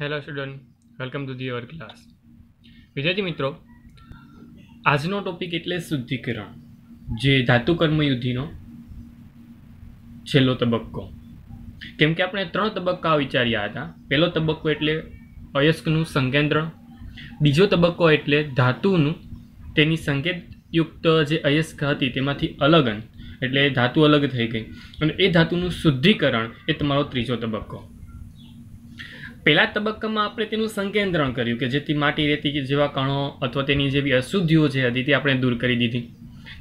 hello student welcome to the our class વિદ્યાર્થી મિત્રો આજનો ટોપિક એટલે શુદ્ધિકરણ જે ધાતુ કર્મયુદ્ધિનો છેલ્લો તબક્કો કેમ કે આપણે ત્રણ તબક્કા વિચાર્યા હતા પહેલો તબક્કો એટલે અયસ્કનું સંકેન્દ્રણ બીજો તબક્કો એટલે ધાતુનું તેની સંકેતયુક્ત જે અયસ્ક હતી તેમાંથી અલગન એટલે ધાતુ અલગ થઈ ગઈ અને એ ધાતુનું શુદ્ધિકરણ એ તમારો ત્રીજો તબક્કો પહેલા તબક્કામાં આપણે તેનું સંકેન્દ્રણ કર્યું કે જેથી માટી રેતી જેવા કણો અથવા તેની જેવી અશુદ્ધિઓ જે હતી તે આપણે દૂર કરી દીધી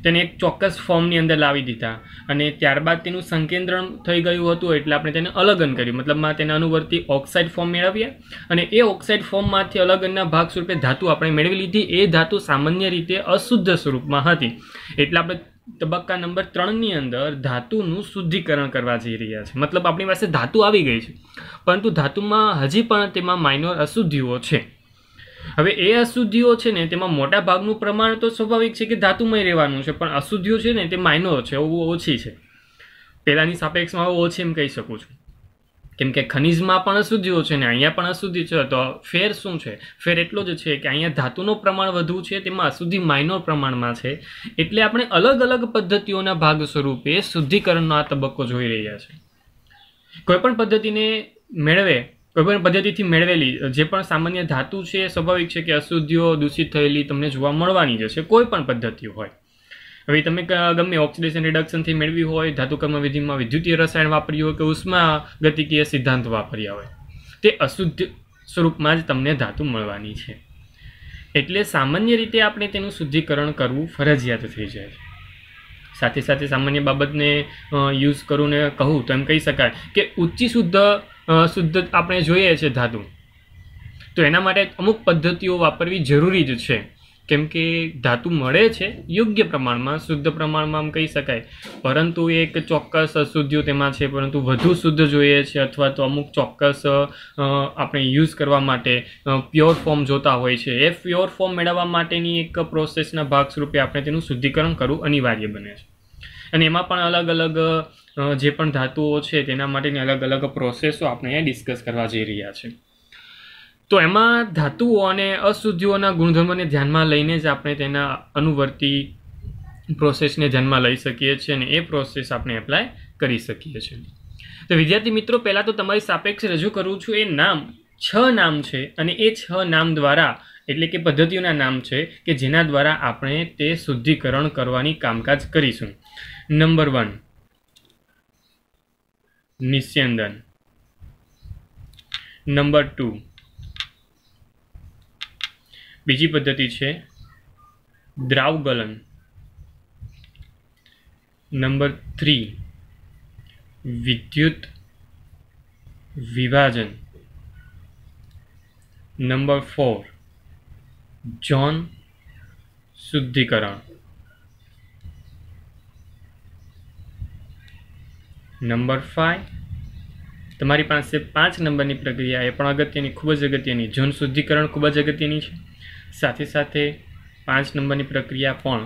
તેને એક ચોક્કસ ફોર્મની અંદર લાવી દીધા અને ત્યારબાદ તેનું સંકેન્દ્રણ થઈ ગયું હતું એટલે આપણે તેને અલગન કર્યું મતલબમાં તેને અનુવર્તી ઓક્સાઇડ ફોર્મ મેળવ્યા અને એ ઓક્સાઇડ ફોર્મમાંથી અલગનના ભાગ સ્વરૂપે ધાતુ આપણે મેળવી લીધી એ ધાતુ સામાન્ય રીતે અશુદ્ધ સ્વરૂપમાં હતી એટલે આપણે તબક્કા નંબર ત્રણની અંદર ધાતુનું શુદ્ધિકરણ કરવા જઈ રહ્યા છે મતલબ આપણી પાસે ધાતુ આવી ગઈ છે પરંતુ ધાતુમાં હજી પણ તેમાં માઇનોર અશુદ્ધિઓ છે હવે એ અશુદ્ધિઓ છે ને તેમાં મોટા ભાગનું પ્રમાણ તો સ્વાભાવિક છે કે ધાતુમય રહેવાનું છે પણ અશુદ્ધિઓ છે ને તે માઇનોર છે ઓછી છે પહેલાંની સાપેક્ષમાં ઓછી એમ કહી શકું છું કેમ કે ખનિજમાં પણ અશુદ્ધિઓ છે ને અહીંયા પણ અશુદ્ધિ છે તો ફેર શું છે ફેર એટલો જ છે કે અહીંયા ધાતુનું પ્રમાણ વધુ છે તેમાં અશુદ્ધિ માઇનોર પ્રમાણમાં છે એટલે આપણે અલગ અલગ પદ્ધતિઓના ભાગ સ્વરૂપે શુદ્ધિકરણનો આ તબક્કો જોઈ રહ્યા છે કોઈપણ પદ્ધતિને મેળવે કોઈપણ પદ્ધતિથી મેળવેલી જે પણ સામાન્ય ધાતુ છે સ્વાભાવિક છે કે અશુદ્ધિઓ દૂષિત થયેલી તમને જોવા મળવાની જ છે કોઈ પણ પદ્ધતિ હોય હવે તમે ગમે ઓક્સિડેશન રિડક્શનથી મેળવી હોય ધાતુકર્મ વિધિમાં વિદ્યુતીય રસાયણ વાપર્યું હોય કે ઉષ્મા ગતિકીય સિદ્ધાંત વાપર્યા હોય તે અશુદ્ધ સ્વરૂપમાં જ તમને ધાતુ મળવાની છે એટલે સામાન્ય રીતે આપણે તેનું શુદ્ધિકરણ કરવું ફરજિયાત થઈ જાય છે સાથે સાથે સામાન્ય બાબતને યુઝ કરું ને કહું તો એમ કહી શકાય કે ઊંચી શુદ્ધ શુદ્ધ આપણે જોઈએ છે ધાતુ તો એના માટે અમુક પદ્ધતિઓ વાપરવી જરૂરી જ છે કેમ કે ધાતુ મળે છે યોગ્ય પ્રમાણમાં શુદ્ધ પ્રમાણમાં આમ કહી શકાય પરંતુ એક ચોક્કસ અશુદ્ધિઓ તેમાં છે પરંતુ વધુ શુદ્ધ જોઈએ છે અથવા તો અમુક ચોક્કસ આપણે યુઝ કરવા માટે પ્યોર ફોર્મ જોતા હોય છે એ પ્યોર ફોર્મ મેળવવા માટેની એક પ્રોસેસના ભાગ સ્વરૂપે આપણે તેનું શુદ્ધિકરણ કરવું અનિવાર્ય બને છે અને એમાં પણ અલગ અલગ જે પણ ધાતુઓ છે તેના માટેની અલગ અલગ પ્રોસેસો આપણે અહીંયા ડિસ્કસ કરવા જઈ રહ્યા છીએ તો એમાં ધાતુઓ અને અશુદ્ધિઓના ગુણધર્મોને ધ્યાનમાં લઈને જ આપણે તેના અનુવર્તી પ્રોસેસને ધ્યાનમાં લઈ શકીએ છીએ અને એ પ્રોસેસ આપણે એપ્લાય કરી શકીએ છીએ તો વિદ્યાર્થી મિત્રો પહેલાં તો તમારી સાપેક્ષ રજૂ કરું છું એ નામ છ નામ છે અને એ છ નામ દ્વારા એટલે કે પદ્ધતિઓના નામ છે કે જેના દ્વારા આપણે તે શુદ્ધિકરણ કરવાની કામકાજ કરીશું નંબર વન નિસ્યંદન નંબર ટુ બીજી પદ્ધતિ છે દ્રાવ ગલન નંબર થ્રી વિદ્યુત વિભાજન નંબર ફોર જોન શુદ્ધિકરણ નંબર ફાઇવ તમારી પાસે પાંચ નંબરની પ્રક્રિયા એ પણ અગત્યની ખૂબ જ અગત્યની જોન શુદ્ધિકરણ ખૂબ જ અગત્યની છે સાથે સાથે પાંચ નંબરની પ્રક્રિયા પણ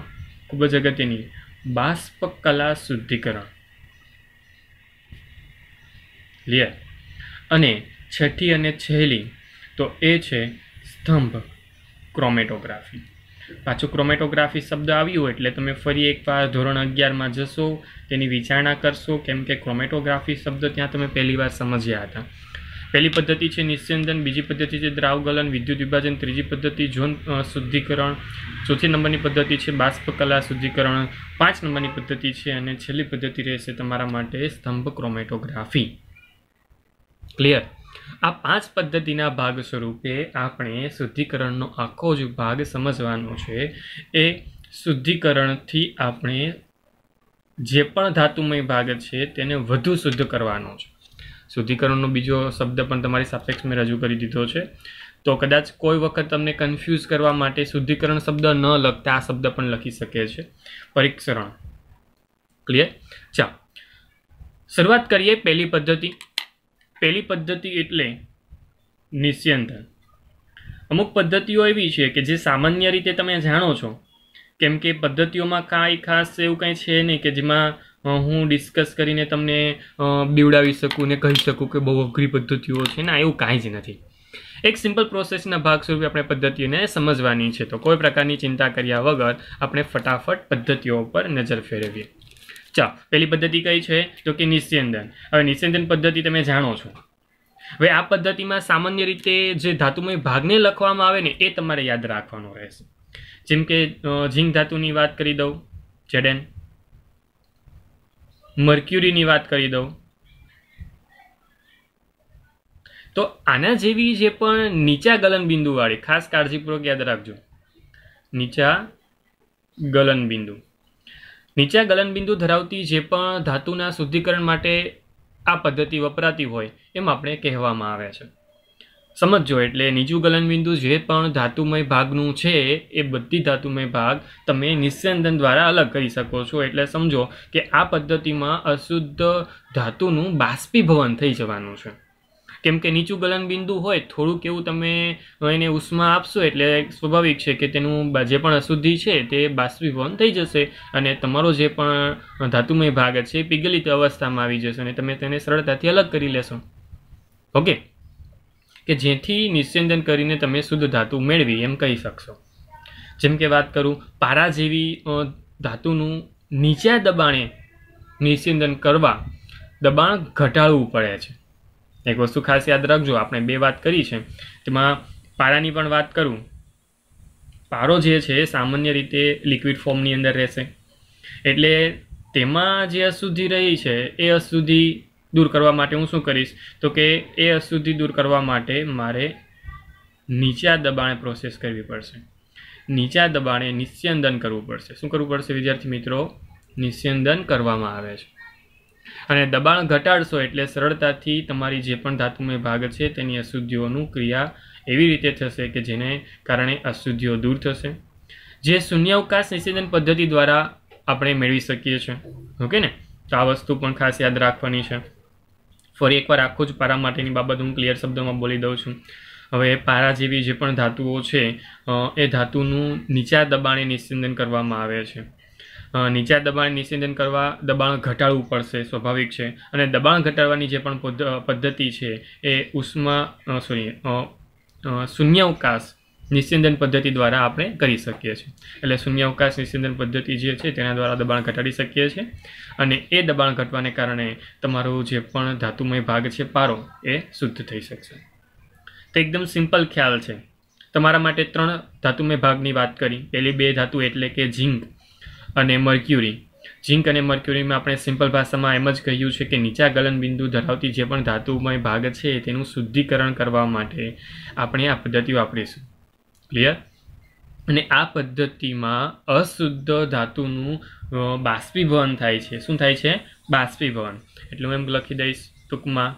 ખૂબ જ અગત્યની બાષ્પ કલા શુદ્ધિકરણ ક્લિયર અને છઠ્ઠી અને છેલ્લી તો એ છે સ્તંભ ક્રોમેટોગ્રાફી પાછું ક્રોમેટોગ્રાફી શબ્દ આવ્યું એટલે તમે ફરી એકવાર ધોરણ અગિયારમાં જશો તેની વિચારણા કરશો કેમ કે ક્રોમેટોગ્રાફી શબ્દ ત્યાં તમે પહેલી વાર સમજ્યા હતા પહેલી પદ્ધતિ છે નિસ્યંદન બીજી પદ્ધતિ છે દ્રાવગલન વિદ્યુત વિભાજન ત્રીજી પદ્ધતિ જોન શુદ્ધિકરણ ચોથી નંબરની પદ્ધતિ છે બાષ્પકલા શુદ્ધિકરણ પાંચ નંબરની પદ્ધતિ છે અને છેલ્લી પદ્ધતિ રહેશે તમારા માટે સ્તંભ ક્રોમેટોગ્રાફી ક્લિયર આ પાંચ પદ્ધતિના ભાગ સ્વરૂપે આપણે શુદ્ધિકરણનો આખો જ ભાગ સમજવાનો છે એ શુદ્ધિકરણથી આપણે જે પણ ધાતુમય ભાગ છે તેને વધુ શુદ્ધ કરવાનો છે શુદ્ધિકરણનો બીજો શબ્દ પણ તમારી સાપેક્ષ મેં રજૂ કરી દીધો છે તો કદાચ કોઈ વખત તમને કન્ફ્યુઝ કરવા માટે શુદ્ધિકરણ શબ્દ ન લખતા આ શબ્દ પણ લખી શકે છે પરીક્ષરણ ક્લિયર ચા શરૂઆત કરીએ પહેલી પદ્ધતિ પહેલી પદ્ધતિ એટલે નિસ્યંતન અમુક પદ્ધતિઓ એવી છે કે જે સામાન્ય રીતે તમે જાણો છો કેમ કે પદ્ધતિઓમાં કાંઈ ખાસ એવું કંઈ છે નહીં કે જેમાં હું ડિસ્કસ કરીને તમને બીવડાવી શકું ને કહી શકું કે બહુ અઘરી પદ્ધતિઓ છે ને એવું કાંઈ જ નથી એક સિમ્પલ પ્રોસેસના ભાગ સ્વરૂપે આપણે પદ્ધતિઓને સમજવાની છે તો કોઈ પ્રકારની ચિંતા કર્યા વગર આપણે ફટાફટ પદ્ધતિઓ પર નજર ફેરવીએ ચાલ પહેલી પદ્ધતિ કઈ છે તો કે નિસ્યંદન હવે નિસ્યંદન પદ્ધતિ તમે જાણો છો હવે આ પદ્ધતિમાં સામાન્ય રીતે જે ધાતુમય ભાગને લખવામાં આવે ને એ તમારે યાદ રાખવાનો રહેશે જેમ કે ઝીંક ધાતુની વાત કરી દઉં જેડેન મર્ક્યુરીની વાત કરી દઉં તો આના જેવી જે પણ નીચા ગલનબિંદુવાળી ખાસ કાળજીપૂર્વક યાદ રાખજો નીચા ગલનબિંદુ નીચા ગલનબિંદુ ધરાવતી જે પણ ધાતુના શુદ્ધિકરણ માટે આ પદ્ધતિ વપરાતી હોય એમ આપણે કહેવામાં આવ્યા છે સમજો એટલે નીચું ગલનબિંદુ જે પણ ધાતુમય ભાગનું છે એ બધી ધાતુમય ભાગ તમે નિસ્યંદન દ્વારા અલગ કરી શકો છો એટલે સમજો કે આ પદ્ધતિમાં અશુદ્ધ ધાતુનું બાષ્પીભવન થઈ જવાનું છે કેમ કે નીચું ગલનબિંદુ હોય થોડુંક એવું તમે એને ઉષ્મા આપશો એટલે સ્વાભાવિક છે કે તેનું જે પણ અશુદ્ધિ છે તે બાષ્પીભવન થઈ જશે અને તમારો જે પણ ધાતુમય ભાગ છે એ પીગલિત અવસ્થામાં આવી જશે અને તમે તેને સરળતાથી અલગ કરી લેશો ઓકે કે જેથી નિસ્યંદન કરીને તમે શુદ્ધ ધાતુ મેળવી એમ કહી શકશો જેમ કે વાત કરું પારા જેવી ધાતુનું નીચા દબાણે નિસ્યંદન કરવા દબાણ ઘટાડવું પડે છે એક વસ્તુ ખાસ યાદ રાખજો આપણે બે વાત કરી છે તેમાં પારાની પણ વાત કરું પારો જે છે સામાન્ય રીતે લિક્વિડ ફોર્મની અંદર રહેશે એટલે તેમાં જે અશુદ્ધિ રહી છે એ અશુદ્ધિ દૂર કરવા માટે હું શું કરીશ તો કે એ અશુદ્ધિ દૂર કરવા માટે મારે નીચા દબાણે પ્રોસેસ કરવી પડશે નીચા દબાણે નિસ્યંદન કરવું પડશે શું કરવું પડશે વિદ્યાર્થી મિત્રો નિસ્યંદન કરવામાં આવે છે અને દબાણ ઘટાડશો એટલે સરળતાથી તમારી જે પણ ધાતુમય ભાગ છે તેની અશુદ્ધિઓનું ક્રિયા એવી રીતે થશે કે જેને કારણે અશુદ્ધિઓ દૂર થશે જે શૂન્યાવકાશ નિષેધન પદ્ધતિ દ્વારા આપણે મેળવી શકીએ છીએ ઓકે ને તો આ વસ્તુ પણ ખાસ યાદ રાખવાની છે ફરી એકવાર આખું જ પારા માટેની બાબત હું ક્લિયર શબ્દોમાં બોલી દઉં છું હવે પારા જેવી જે પણ ધાતુઓ છે એ ધાતુનું નીચા દબાણે નિસ્યંદન કરવામાં આવે છે નીચા દબાણ નિસ્યંદન કરવા દબાણ ઘટાડવું પડશે સ્વાભાવિક છે અને દબાણ ઘટાડવાની જે પણ પદ્ધતિ છે એ ઉષ્મા સોરી શૂન્યાવકાશ નિસ્યંદન પદ્ધતિ દ્વારા આપણે કરી શકીએ છીએ એટલે શૂન્યાવકાશ નિસ્યંદન પદ્ધતિ જે છે તેના દ્વારા દબાણ ઘટાડી શકીએ છીએ અને એ દબાણ ઘટવાને કારણે તમારો જે પણ ધાતુમય ભાગ છે પારો એ શુદ્ધ થઈ શકશે તો એકદમ સિમ્પલ ખ્યાલ છે તમારા માટે ત્રણ ધાતુમય ભાગની વાત કરી પહેલી બે ધાતુ એટલે કે ઝીંક અને મર્ક્યુરી ઝીંક અને મર્ક્યુરીમાં આપણે સિમ્પલ ભાષામાં એમ જ કહ્યું છે કે નીચા ગલનબિંદુ ધરાવતી જે પણ ધાતુમય ભાગ છે તેનું શુદ્ધિકરણ કરવા માટે આપણે આ પદ્ધતિ વાપરીશું ક્લિયર અને આ પદ્ધતિમાં અશુદ્ધ ધાતુનું બાષ્પીભવન થાય છે શું થાય છે બાષ્પીભવન એટલે હું એમ લખી દઈશ ટૂંકમાં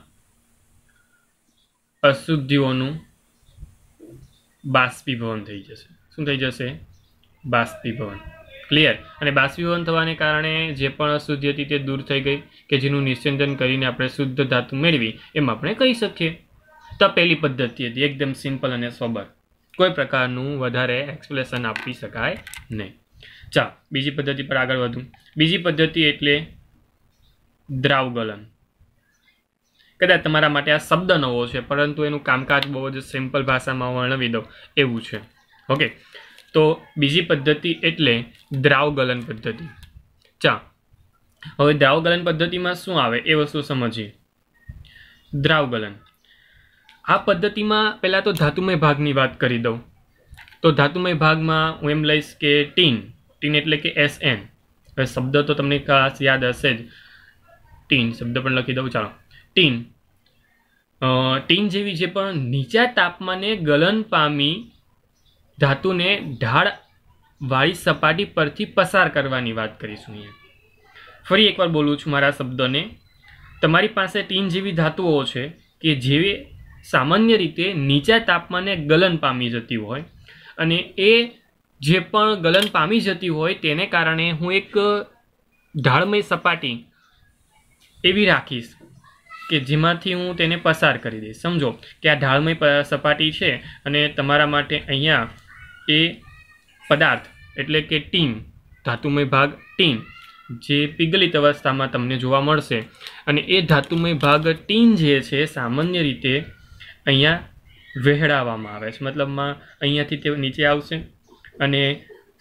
અશુદ્ધિઓનું બાષ્પીભવન થઈ જશે શું થઈ જશે બાષ્પીભવન ક્લિયર અને બાષ્પીભવન થવાને કારણે જે પણ અશુદ્ધિ હતી તે દૂર થઈ ગઈ કે જેનું નિસ્યંદન કરીને આપણે શુદ્ધ ધાતુ મેળવી એમ આપણે કહી શકીએ તપેલી પદ્ધતિ હતી એકદમ સિમ્પલ અને સોબર કોઈ પ્રકારનું વધારે એક્સપ્લેશન આપી શકાય નહીં ચા બીજી પદ્ધતિ પર આગળ વધું બીજી પદ્ધતિ એટલે દ્રાવગલન કદાચ તમારા માટે આ શબ્દ નવો છે પરંતુ એનું કામકાજ બહુ જ સિમ્પલ ભાષામાં વર્ણવી દઉં એવું છે ઓકે તો બીજી પદ્ધતિ એટલે દ્રાવગલન પદ્ધતિ ચા હવે દ્રાવગલન પદ્ધતિમાં શું આવે એ વસ્તુ સમજીએ દ્રાવગલન આ પદ્ધતિમાં પહેલાં તો ધાતુમય ભાગની વાત કરી દઉં તો ધાતુમય ભાગમાં હું એમ લઈશ કે ટીન ટીન એટલે કે એસ એન શબ્દ તો તમને ખાસ યાદ હશે જ ટીન શબ્દ પણ લખી દઉં ચાલો ટીન ટીન જેવી જે પણ નીચા તાપમાને ગલન પામી ધાતુને ઢાળ વાળી સપાટી પરથી પસાર કરવાની વાત કરીશું અહીંયા ફરી એકવાર બોલું છું મારા શબ્દને તમારી પાસે ટીન જેવી ધાતુઓ છે કે જેવી સામાન્ય રીતે નીચા તાપમાને ગલન પામી જતી હોય અને એ જે પણ ગલન પામી જતી હોય તેને કારણે હું એક ઢાળમય સપાટી એવી રાખીશ કે જેમાંથી હું તેને પસાર કરી દઈશ સમજો કે આ ઢાળમય સપાટી છે અને તમારા માટે અહીંયા એ પદાર્થ એટલે કે ટીમ ધાતુમય ભાગ ટીમ જે પીગલિત અવસ્થામાં તમને જોવા મળશે અને એ ધાતુમય ભાગ ટીમ જે છે સામાન્ય રીતે અહીંયા વહેડાવવામાં આવે છે મતલબમાં અહીંયાથી તે નીચે આવશે અને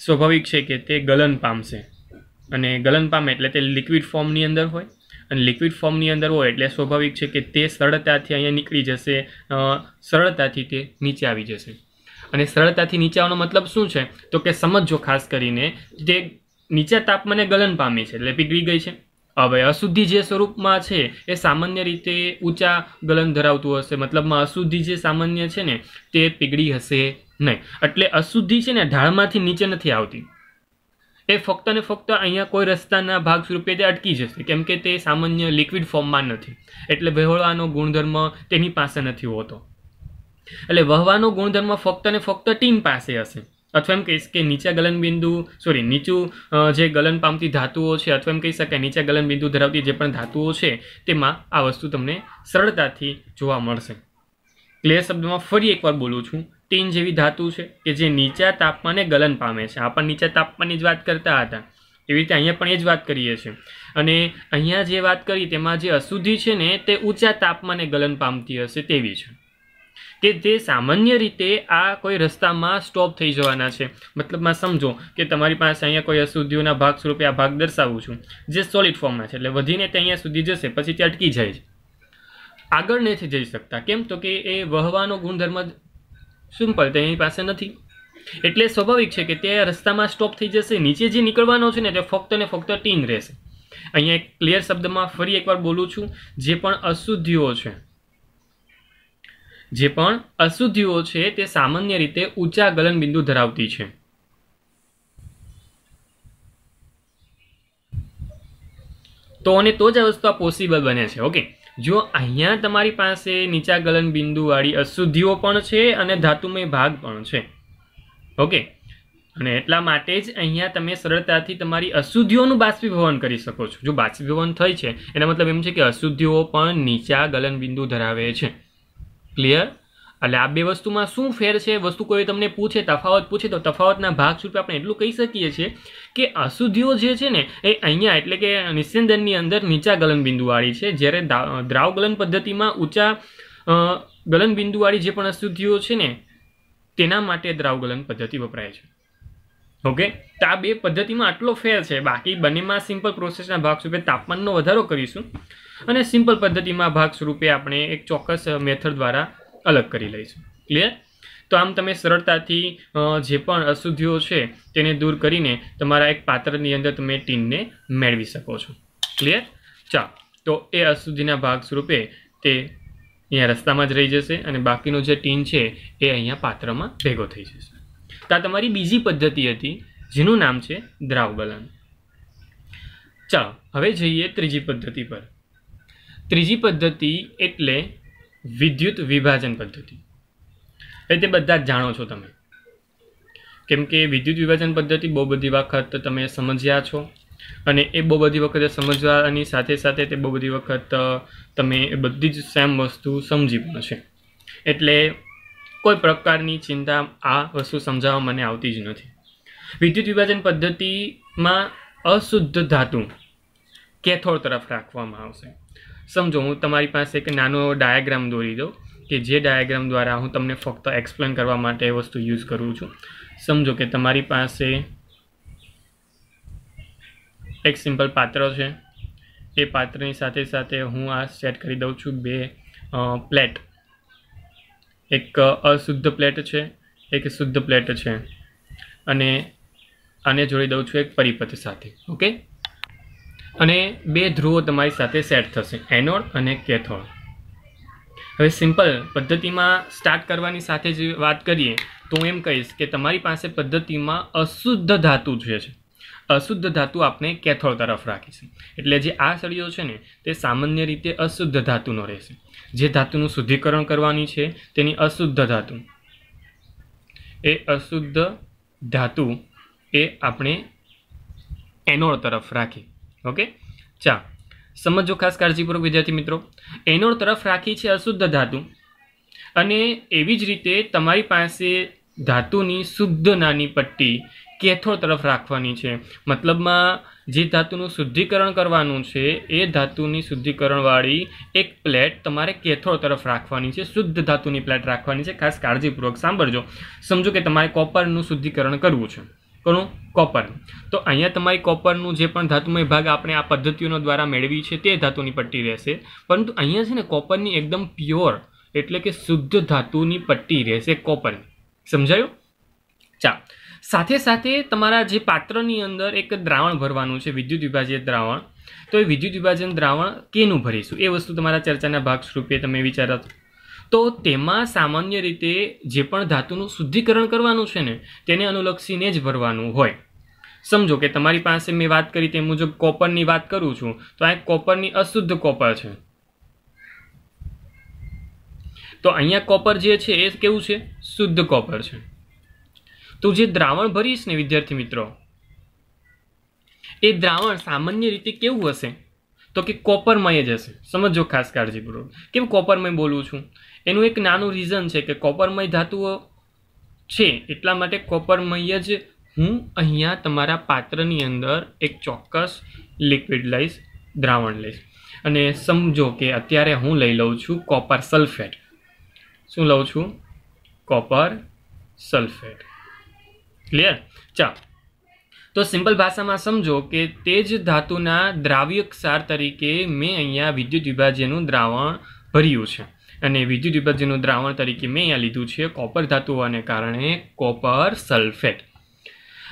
સ્વાભાવિક છે કે તે ગલન પામશે અને ગલન પામે એટલે તે લિક્વિડ ફોર્મની અંદર હોય અને લિક્વિડ ફોર્મની અંદર હોય એટલે સ્વાભાવિક છે કે તે સરળતાથી અહીંયા નીકળી જશે સરળતાથી તે નીચે આવી જશે અને સરળતાથી નીચે આવવાનો મતલબ શું છે તો કે સમજો ખાસ કરીને જે નીચા તાપમાને ગલન પામે છે એટલે પીગળી ગઈ છે હવે અશુદ્ધિ જે સ્વરૂપમાં છે એ સામાન્ય રીતે ઊંચા ગલન ધરાવતું હશે મતલબમાં અશુદ્ધિ જે સામાન્ય છે ને તે પીગળી હશે નહીં એટલે અશુદ્ધિ છે ને ઢાળમાંથી નીચે નથી આવતી એ ફક્ત ને ફક્ત અહીંયા કોઈ રસ્તાના ભાગ સ્વરૂપે તે અટકી જશે કેમ કે તે સામાન્ય લિક્વિડ ફોર્મમાં નથી એટલે વહેવાળાનો ગુણધર્મ તેની પાસે નથી હોતો એટલે વહવાનો ગુણધર્મ ફક્ત ને ફક્ત ટીમ પાસે હશે અથવા એમ કહીશ કે નીચા ગલનબિંદુ સોરી નીચું જે ગલન પામતી ધાતુઓ છે અથવા એમ કહી શકાય નીચા ગલનબિંદુ ધરાવતી જે પણ ધાતુઓ છે તેમાં આ વસ્તુ તમને સરળતાથી જોવા મળશે ક્લિયર શબ્દમાં ફરી એકવાર બોલું છું ટીન જેવી ધાતુ છે કે જે નીચા તાપમાને ગલન પામે છે આપણ નીચા તાપમાનની જ વાત કરતા હતા એવી રીતે અહીંયા પણ એ જ વાત કરીએ છીએ અને અહીંયા જે વાત કરી તેમાં જે અશુદ્ધિ છે ને તે ઊંચા તાપમાને ગલન પામતી હશે તેવી છે કે જે સામાન્ય રીતે આ કોઈ રસ્તામાં સ્ટોપ થઈ જવાના છે મતલબમાં સમજો કે તમારી પાસે અહીંયા કોઈ અશુદ્ધિઓના ભાગ સ્વરૂપે આ ભાગ દર્શાવું છું જે સોલિડ ફોર્મમાં છે એટલે વધીને તે અહીંયા સુધી જશે પછી તે અટકી જાય છે આગળ નથી જઈ શકતા કેમ તો કે એ વહવાનો ગુણધર્મ સિમ્પલ તેની પાસે નથી એટલે સ્વાભાવિક છે કે તે રસ્તામાં સ્ટોપ થઈ જશે નીચે જે નીકળવાનો છે ને તે ફક્ત ને ફક્ત ટીન રહેશે અહીંયા એક ક્લિયર શબ્દમાં ફરી એકવાર બોલું છું જે પણ અશુદ્ધિઓ છે જે પણ અશુદ્ધિઓ છે તે સામાન્ય રીતે ઊંચા ગલનબિંદુ ધરાવતી છે તો અને તો જ આ વસ્તુ આ પોસિબલ બને છે ઓકે જો અહીંયા તમારી પાસે નીચા ગલનબિંદુવાળી અશુદ્ધિઓ પણ છે અને ધાતુમય ભાગ પણ છે ઓકે અને એટલા માટે જ અહીંયા તમે સરળતાથી તમારી અશુદ્ધિઓનું બાષ્પીભવન કરી શકો છો જો બાષ્પીભવન થઈ છે એનો મતલબ એમ છે કે અશુદ્ધિઓ પણ નીચા ગલનબિંદુ ધરાવે છે ક્લિયર એટલે આ બે વસ્તુમાં શું ફેર છે વસ્તુ કોઈ તમને પૂછે તફાવત પૂછે તો તફાવતના ભાગ સ્વરૂપે આપણે એટલું કહી શકીએ છીએ કે અશુદ્ધિઓ જે છે ને એ અહીંયા એટલે કે નિસ્યંદનની અંદર નીચા ગલનબિંદુવાળી છે જ્યારે દ્રાવ ગલન પદ્ધતિમાં ઊંચા ગલનબિંદુવાળી જે પણ અશુદ્ધિઓ છે ને તેના માટે દ્રાવ ગલન પદ્ધતિ વપરાય છે ઓકે તો આ બે પદ્ધતિમાં આટલો ફેર છે બાકી બંનેમાં સિમ્પલ પ્રોસેસના ભાગ સ્વરૂપે તાપમાનનો વધારો કરીશું અને સિમ્પલ પદ્ધતિમાં ભાગ સ્વરૂપે આપણે એક ચોક્કસ મેથડ દ્વારા અલગ કરી લઈશું ક્લિયર તો આમ તમે સરળતાથી જે પણ અશુદ્ધિઓ છે તેને દૂર કરીને તમારા એક પાત્રની અંદર તમે ટીનને મેળવી શકો છો ક્લિયર ચાલો તો એ અશુદ્ધિના ભાગ સ્વરૂપે તે અહીંયા રસ્તામાં જ રહી જશે અને બાકીનો જે ટીન છે એ અહીંયા પાત્રમાં ભેગો થઈ જશે તો આ તમારી બીજી પદ્ધતિ હતી જેનું નામ છે દ્રાવગલન ચાલો હવે જઈએ ત્રીજી પદ્ધતિ પર ત્રીજી પદ્ધતિ એટલે વિદ્યુત વિભાજન પદ્ધતિ એ તે બધા જ જાણો છો તમે કેમ કે વિદ્યુત વિભાજન પદ્ધતિ બહુ બધી વખત તમે સમજ્યા છો અને એ બહુ બધી વખતે સમજવાની સાથે સાથે તે બહુ બધી વખત તમે એ બધી જ સેમ વસ્તુ સમજી પણ છે એટલે કોઈ પ્રકારની ચિંતા આ વસ્તુ સમજાવવા મને આવતી જ નથી વિદ્યુત વિભાજન પદ્ધતિમાં અશુદ્ધ ધાતુ કેથોડ તરફ રાખવામાં આવશે સમજો હું તમારી પાસે એક નાનો ડાયાગ્રામ દોરી દઉં કે જે ડાયાગ્રામ દ્વારા હું તમને ફક્ત એક્સપ્લેન કરવા માટે એ વસ્તુ યુઝ કરું છું સમજો કે તમારી પાસે એક સિમ્પલ પાત્ર છે એ પાત્રની સાથે સાથે હું આ સેટ કરી દઉં છું બે પ્લેટ એક અશુદ્ધ પ્લેટ છે એક શુદ્ધ પ્લેટ છે અને આને જોડી દઉં છું એક પરિપથ સાથે ઓકે અને બે ધ્રુવો તમારી સાથે સેટ થશે એનોડ અને કેથોડ હવે સિમ્પલ પદ્ધતિમાં સ્ટાર્ટ કરવાની સાથે જ વાત કરીએ તો હું એમ કહીશ કે તમારી પાસે પદ્ધતિમાં અશુદ્ધ ધાતુ જે છે અશુદ્ધ ધાતુ આપણે કેથોળ તરફ રાખીશું એટલે જે આ સળીઓ છે ને તે સામાન્ય રીતે અશુદ્ધ ધાતુનો રહેશે જે ધાતુનું શુદ્ધિકરણ કરવાની છે તેની અશુદ્ધ ધાતુ એ અશુદ્ધ ધાતુ એ આપણે એનોડ તરફ રાખી ઓકે ચા સમજો ખાસ કાળજીપૂર્વક વિદ્યાર્થી મિત્રો એનોડ તરફ રાખી છે અશુદ્ધ ધાતુ અને એવી જ રીતે તમારી પાસે ધાતુની શુદ્ધ નાની પટ્ટી કેથોડ તરફ રાખવાની છે મતલબમાં જે ધાતુનું શુદ્ધિકરણ કરવાનું છે એ ધાતુની શુદ્ધિકરણવાળી એક પ્લેટ તમારે કેથોડ તરફ રાખવાની છે શુદ્ધ ધાતુની પ્લેટ રાખવાની છે ખાસ કાળજીપૂર્વક સાંભળજો સમજો કે તમારે કોપરનું શુદ્ધિકરણ કરવું છે કોનું કોપર તો અહીંયા તમારી કોપરનું જે પણ ધાતુમય ભાગ આપણે આ પદ્ધતિઓનો દ્વારા મેળવી છે તે ધાતુની પટ્ટી રહેશે પરંતુ અહીંયા છે ને કોપરની એકદમ પ્યોર એટલે કે શુદ્ધ ધાતુની પટ્ટી રહેશે કોપરની સમજાયું ચા સાથે સાથે તમારા જે પાત્રની અંદર એક દ્રાવણ ભરવાનું છે વિદ્યુત વિભાજિત દ્રાવણ તો એ વિદ્યુત વિભાજન દ્રાવણ કેનું ભરીશું એ વસ્તુ તમારા ચર્ચાના ભાગ સ્વરૂપે તમે વિચારો તો તેમાં સામાન્ય રીતે જે પણ ધાતુનું શુદ્ધિકરણ કરવાનું છે ને તેને અનુલક્ષીને જ ભરવાનું હોય સમજો કે તમારી પાસે મેં વાત કરી તે મુજબ કોપરની વાત કરું છું તો આ કોપરની અશુદ્ધ કોપર છે તો અહીંયા કોપર જે છે એ કેવું છે શુદ્ધ કોપર છે તું જે દ્રાવણ ભરીશ ને વિદ્યાર્થી મિત્રો એ દ્રાવણ સામાન્ય રીતે કેવું હશે તો કે કોપરમય જ હશે સમજો ખાસ કાળજીપૂર્વક કેમ કોપરમય બોલું છું એનું એક નાનું રીઝન છે કે કોપરમય ધાતુઓ છે એટલા માટે કોપરમય જ હું અહીંયા તમારા પાત્રની અંદર એક ચોક્કસ લિક્વિડ લઈશ દ્રાવણ લઈશ અને સમજો કે અત્યારે હું લઈ લઉં છું કોપર સલ્ફેટ શું લઉં છું કોપર સલ્ફેટ ક્લિયર ચાલો તો સિમ્પલ ભાષામાં સમજો કે તે જ ધાતુના દ્રાવ્ય ક્ષાર તરીકે મેં અહીંયા વિદ્યુત વિભાજ્યનું દ્રાવણ ભર્યું છે અને વિદ્યુત વિભાજનનું દ્રાવણ તરીકે મેં અહીંયા લીધું છે કોપર ધાતુઓને કારણે કોપર સલ્ફેટ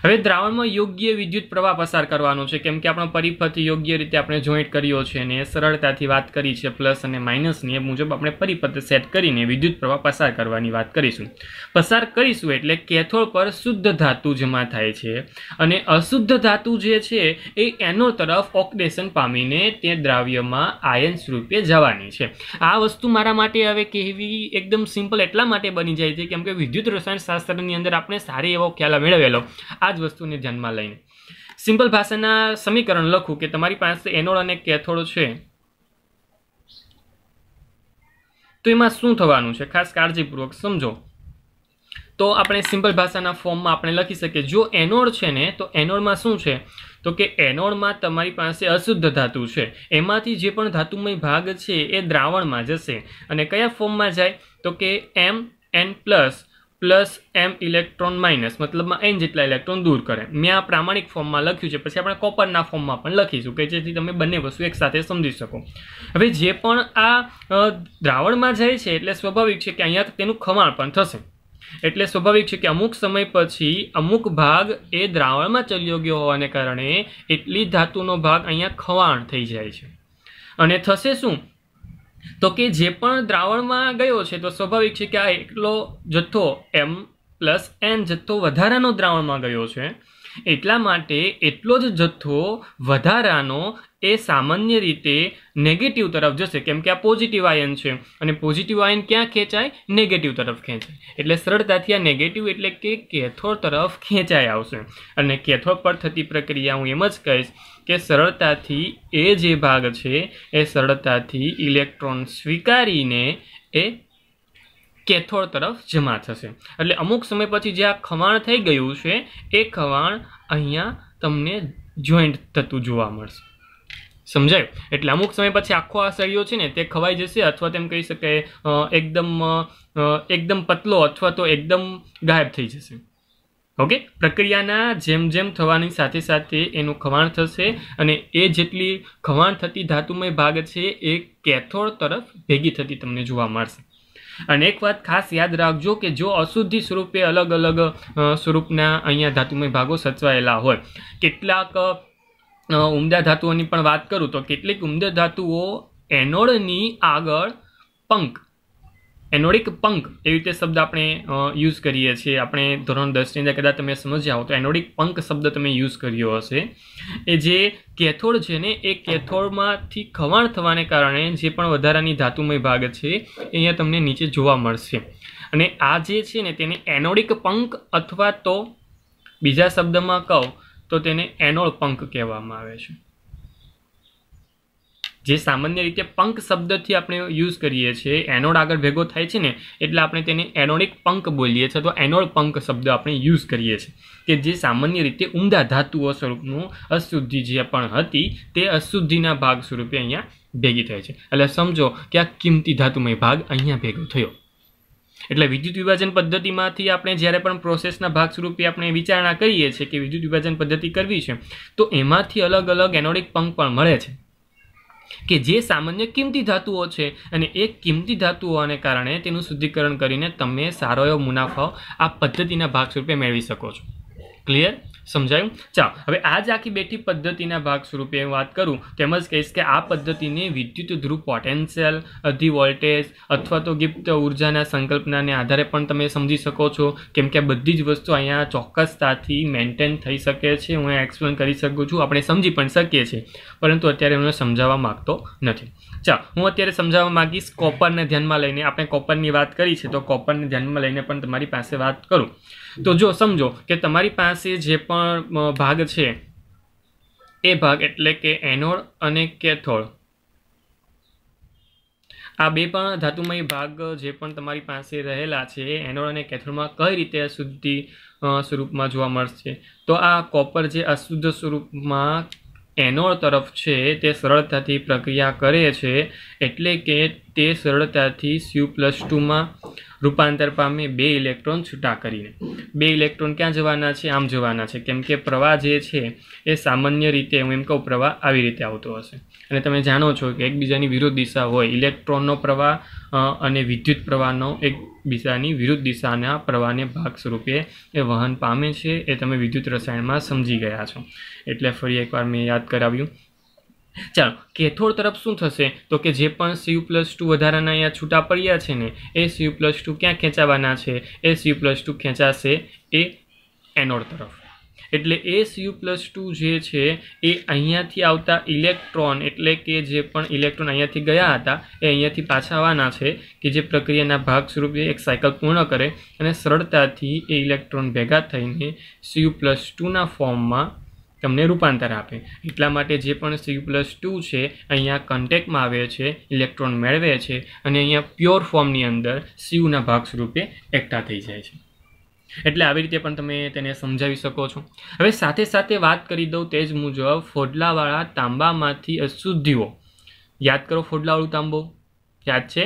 હવે દ્રાવણમાં યોગ્ય વિદ્યુત પ્રવાહ પસાર કરવાનો છે કેમ કે આપણો પરિપથ યોગ્ય રીતે આપણે જોઈન્ટ કર્યો છે અને સરળતાથી વાત કરી છે પ્લસ અને માઇનસની એ મુજબ આપણે પરિપથ સેટ કરીને વિદ્યુત પ્રવાહ પસાર કરવાની વાત કરીશું પસાર કરીશું એટલે કેથોળ પર શુદ્ધ ધાતુ જમા થાય છે અને અશુદ્ધ ધાતુ જે છે એ એનો તરફ ઓક્સિડેશન પામીને તે દ્રાવ્યમાં આયન્સ સ્વરૂપે જવાની છે આ વસ્તુ મારા માટે હવે કહેવી એકદમ સિમ્પલ એટલા માટે બની જાય છે કેમ કે વિદ્યુત રસાયણશાસ્ત્રની અંદર આપણે સારી એવો ખ્યાલ મેળવેલો આ જ વસ્તુને ધ્યાનમાં લઈને સિમ્પલ ભાષાના સમીકરણ લખું કે તમારી પાસે એનોડ અને કેથોડ છે તો એમાં શું થવાનું છે ખાસ કાળજીપૂર્વક સમજો તો આપણે સિમ્પલ ભાષાના ફોર્મમાં આપણે લખી શકીએ જો એનોડ છે ને તો એનોડમાં શું છે તો કે એનોડમાં તમારી પાસે અશુદ્ધ ધાતુ છે એમાંથી જે પણ ધાતુમય ભાગ છે એ દ્રાવણમાં જશે અને કયા ફોર્મમાં જાય તો કે M n plus plus M electron minus મતલબમાં એન જેટલા ઇલેક્ટ્રોન દૂર કરે મેં આ પ્રામાણિક ફોર્મમાં લખ્યું છે પછી આપણે કોપરના ફોર્મમાં પણ લખીશું કે જેથી તમે બંને વસ્તુ એકસાથે સમજી શકો હવે જે પણ આ દ્રાવણમાં જાય છે એટલે સ્વાભાવિક છે કે અહીંયા તેનું ખમાણ પણ થશે એટલે સ્વાભાવિક છે કે અમુક સમય પછી અમુક ભાગ એ દ્રાવણમાં ચલ્યો ગયો હોવાને કારણે એટલી ધાતુનો ભાગ અહીંયા ખવાણ થઈ જાય છે અને થશે શું તો કે જે પણ દ્રાવણમાં ગયો છે તો સ્વાભાવિક છે કે આ એકલો જથ્થો એમ પ્લસ એન જથ્થો વધારાનો દ્રાવણમાં ગયો છે એટલા માટે એટલો જ જથ્થો વધારાનો એ સામાન્ય રીતે નેગેટિવ તરફ જશે કેમ કે આ પોઝિટિવ આયન છે અને પોઝિટિવ આયન ક્યાં ખેંચાય નેગેટિવ તરફ ખેંચાય એટલે સરળતાથી આ નેગેટિવ એટલે કે કેથોડ તરફ ખેંચાઈ આવશે અને કેથોડ પર થતી પ્રક્રિયા હું એમ જ કહીશ કે સરળતાથી એ જે ભાગ છે એ સરળતાથી ઇલેક્ટ્રોન સ્વીકારીને એ કેથોળ તરફ જમા થશે એટલે અમુક સમય પછી જે આ ખવાણ થઈ ગયું છે એ ખવાણ અહીંયા તમને જોઈન્ટ થતું જોવા મળશે સમજાય એટલે અમુક સમય પછી આખો આ સળિયો છે ને તે ખવાઈ જશે અથવા તેમ કહી શકાય એકદમ એકદમ પતલો અથવા તો એકદમ ગાયબ થઈ જશે ઓકે પ્રક્રિયાના જેમ જેમ થવાની સાથે સાથે એનું ખવાણ થશે અને એ જેટલી ખવાણ થતી ધાતુમય ભાગ છે એ કેથોળ તરફ ભેગી થતી તમને જોવા મળશે અને એક વાત ખાસ યાદ રાખજો કે જો અશુદ્ધિ સ્વરૂપે અલગ અલગ સ્વરૂપના અહીંયા ધાતુમય ભાગો સચવાયેલા હોય કેટલાક ઉમદા ધાતુઓની પણ વાત કરું તો કેટલીક ઉમદા ધાતુઓ એનોડની આગળ પંખ એનોડિક પંક એવી રીતે શબ્દ આપણે યુઝ કરીએ છીએ આપણે ધોરણ દસની અંદર કદાચ તમે સમજ્યા હો તો એનોડિક પંખ શબ્દ તમે યુઝ કર્યો હશે એ જે કેથોડ છે ને એ કેથોડમાંથી ખવાણ થવાને કારણે જે પણ વધારાની ધાતુમય ભાગ છે એ અહીંયા તમને નીચે જોવા મળશે અને આ જે છે ને તેને એનોડિક પંક અથવા તો બીજા શબ્દમાં કહું તો તેને એનોડ પંક કહેવામાં આવે છે જે સામાન્ય રીતે પંક શબ્દથી આપણે યુઝ કરીએ છીએ એનોડ આગળ ભેગો થાય છે ને એટલે આપણે તેને એનોડિક પંક બોલીએ છીએ અથવા એનોડ પંક શબ્દ આપણે યુઝ કરીએ છીએ કે જે સામાન્ય રીતે ઉમદા ધાતુઓ સ્વરૂપનું અશુદ્ધિ જે પણ હતી તે અશુદ્ધિના ભાગ સ્વરૂપે અહીંયા ભેગી થાય છે એટલે સમજો કે આ કિંમતી ધાતુમય ભાગ અહીંયા ભેગો થયો એટલે વિદ્યુત વિભાજન પદ્ધતિમાંથી આપણે જ્યારે પણ પ્રોસેસના ભાગ સ્વરૂપે આપણે વિચારણા કરીએ છીએ કે વિદ્યુત વિભાજન પદ્ધતિ કરવી છે તો એમાંથી અલગ અલગ એનોડિક પંખ પણ મળે છે કે જે સામાન્ય કિંમતી ધાતુઓ છે અને એ કિંમતી ધાતુઓને કારણે તેનું શુદ્ધિકરણ કરીને તમે સારો એવો મુનાફો આ પદ્ધતિના ભાગસ્વરૂપે મેળવી શકો છો ક્લિયર સમજાયું ચાલો હવે આજ આખી બેઠી પદ્ધતિના ભાગ સ્વરૂપે હું વાત કરું તેમજ કહીશ કે આ પદ્ધતિને વિદ્યુત ધ્રુવ પોટેન્શિયલ અધિ વોલ્ટેજ અથવા તો ગિપ્ત ઉર્જાના સંકલ્પનાને આધારે પણ તમે સમજી શકો છો કેમ કે બધી જ વસ્તુ અહીંયા ચોક્કસતાથી મેન્ટેન થઈ શકે છે હું એક્સપ્લેન કરી શકું છું આપણે સમજી પણ શકીએ છીએ પરંતુ અત્યારે હું સમજાવવા માગતો નથી ચાલો હું અત્યારે સમજાવવા માગીશ કોપરને ધ્યાનમાં લઈને આપણે કોપરની વાત કરી છે તો કોપરને ધ્યાનમાં લઈને પણ તમારી પાસે વાત કરું તો જો સમજો કે તમારી પાસે જે પણ ભાગ છે એ ભાગ એટલે કે એનોડ અને કેથોળ આ બે પણ ધાતુમય ભાગ જે પણ તમારી પાસે રહેલા છે એનોડ અને કેથોડમાં કઈ રીતે અશુદ્ધિ સ્વરૂપમાં જોવા મળશે તો આ કોપર જે અશુદ્ધ સ્વરૂપમાં એનોડ તરફ છે તે સરળતાથી પ્રક્રિયા કરે છે એટલે કે તે સરળતાથી સ્યુ પ્લસ ટુમાં રૂપાંતર પામે બે ઇલેક્ટ્રોન છૂટા કરીને બે ઇલેક્ટ્રોન ક્યાં જવાના છે આમ જવાના છે કેમ કે પ્રવાહ જે છે એ સામાન્ય રીતે હું એમ કહું પ્રવાહ આવી રીતે આવતો હશે અને તમે જાણો છો કે એકબીજાની વિરુદ્ધ દિશા હોય ઇલેક્ટ્રોનનો પ્રવાહ અને વિદ્યુત પ્રવાહનો એકબીજાની વિરુદ્ધ દિશાના પ્રવાહને ભાગ સ્વરૂપે એ વહન પામે છે એ તમે વિદ્યુત રસાયણમાં સમજી ગયા છો એટલે ફરી એકવાર મેં યાદ કરાવ્યું ચાલો કેથોડ તરફ શું થશે તો કે જે પણ સીયુ પ્લસ ટુ વધારાના અહીંયા છૂટા પડ્યા છે ને એ સીયુ પ્લસ ટુ ક્યાં ખેંચાવાના છે એ સીયુ પ્લસ ટુ ખેંચાશે એ એનોડ તરફ એટલે એસ યુ પ્લસ ટુ જે છે એ અહીંયાથી આવતા ઇલેક્ટ્રોન એટલે કે જે પણ ઇલેક્ટ્રોન અહીંયાથી ગયા હતા એ અહીંયાથી પાછા આવવાના છે કે જે પ્રક્રિયાના ભાગ સ્વરૂપે એક સાયકલ પૂર્ણ કરે અને સરળતાથી એ ઇલેક્ટ્રોન ભેગા થઈને સીયુ પ્લસ ટુના ફોર્મમાં તમને રૂપાંતર આપે એટલા માટે જે પણ સી પ્લસ ટુ છે અહીંયા કન્ટેક્ટમાં આવે છે ઇલેક્ટ્રોન મેળવે છે અને અહીંયા પ્યોર ફોર્મની અંદર સીયુના ભાગ સ્વરૂપે એકઠા થઈ જાય છે એટલે આવી રીતે પણ તમે તેને સમજાવી શકો છો હવે સાથે સાથે વાત કરી દઉં તે જ મુજબ ફોડલાવાળા તાંબામાંથી અશુદ્ધિઓ યાદ કરો ફોડલાવાળું તાંબો યાદ છે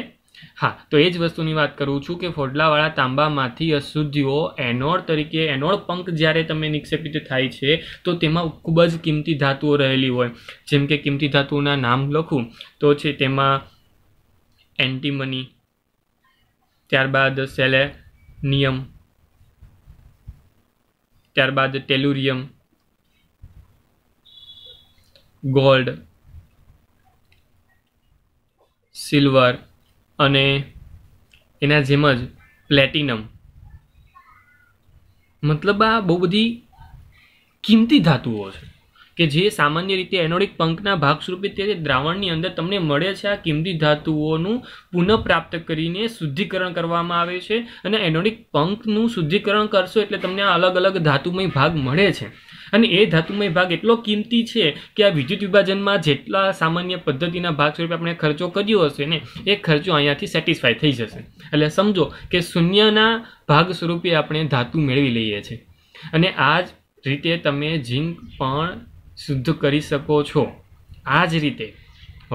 હા તો એ જ વસ્તુની વાત કરું છું કે ફોડલાવાળા તાંબામાંથી અશુદ્ધિઓ એનોડ તરીકે એનોડ પંખ જ્યારે તમે નિક્ષેપિત થાય છે તો તેમાં ખૂબ જ કિંમતી ધાતુઓ રહેલી હોય જેમ કે કિંમતી ધાતુઓના નામ લખું તો છે તેમાં એન્ટીમની ત્યારબાદ સેલે નિયમ ત્યારબાદ ટેલુરિયમ ગોલ્ડ સિલ્વર અને એના જેમ જ પ્લેટિનમ મતલબ આ બહુ બધી કિંમતી ધાતુઓ છે કે જે સામાન્ય રીતે એનોડિક પંખના ભાગસ્વરૂપે તે દ્રાવણની અંદર તમને મળે છે આ કિંમતી ધાતુઓનું પુનઃપ્રાપ્ત કરીને શુદ્ધિકરણ કરવામાં આવે છે અને એનોડિક પંખનું શુદ્ધિકરણ કરશો એટલે તમને આ અલગ અલગ ધાતુમય ભાગ મળે છે અને એ ધાતુમય ભાગ એટલો કિંમતી છે કે આ વિદ્યુત વિભાજનમાં જેટલા સામાન્ય પદ્ધતિના ભાગ સ્વરૂપે આપણે ખર્ચો કર્યો હશે ને એ ખર્ચો અહીંયાથી સેટિસ્ફાય થઈ જશે એટલે સમજો કે શૂન્યના ભાગ સ્વરૂપે આપણે ધાતુ મેળવી લઈએ છીએ અને આ જ રીતે તમે ઝીંક પણ શુદ્ધ કરી શકો છો આ જ રીતે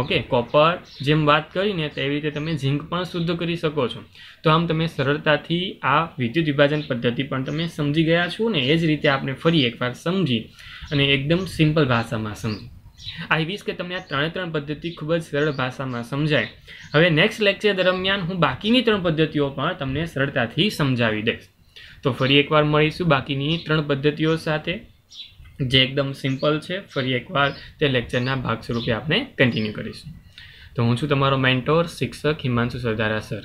ઓકે કોપર જેમ વાત કરીને તેવી રીતે તમે ઝીંક પણ શુદ્ધ કરી શકો છો તો આમ તમે સરળતાથી આ વિદ્યુત વિભાજન પદ્ધતિ પણ તમે સમજી ગયા છો ને એ જ રીતે આપણે ફરી એકવાર સમજી અને એકદમ સિમ્પલ ભાષામાં સમજી આઈ વિશ કે તમને આ ત્રણે ત્રણ પદ્ધતિ ખૂબ જ સરળ ભાષામાં સમજાય હવે નેક્સ્ટ લેક્ચર દરમિયાન હું બાકીની ત્રણ પદ્ધતિઓ પણ તમને સરળતાથી સમજાવી દઈશ તો ફરી એકવાર મળીશું બાકીની ત્રણ પદ્ધતિઓ સાથે જે એકદમ સિમ્પલ છે ફરી એકવાર તે લેક્ચરના ભાગ સ્વરૂપે આપણે કન્ટિન્યુ કરીશું તો હું છું તમારો મેન્ટોર શિક્ષક હિમાંશુ સરદારા સર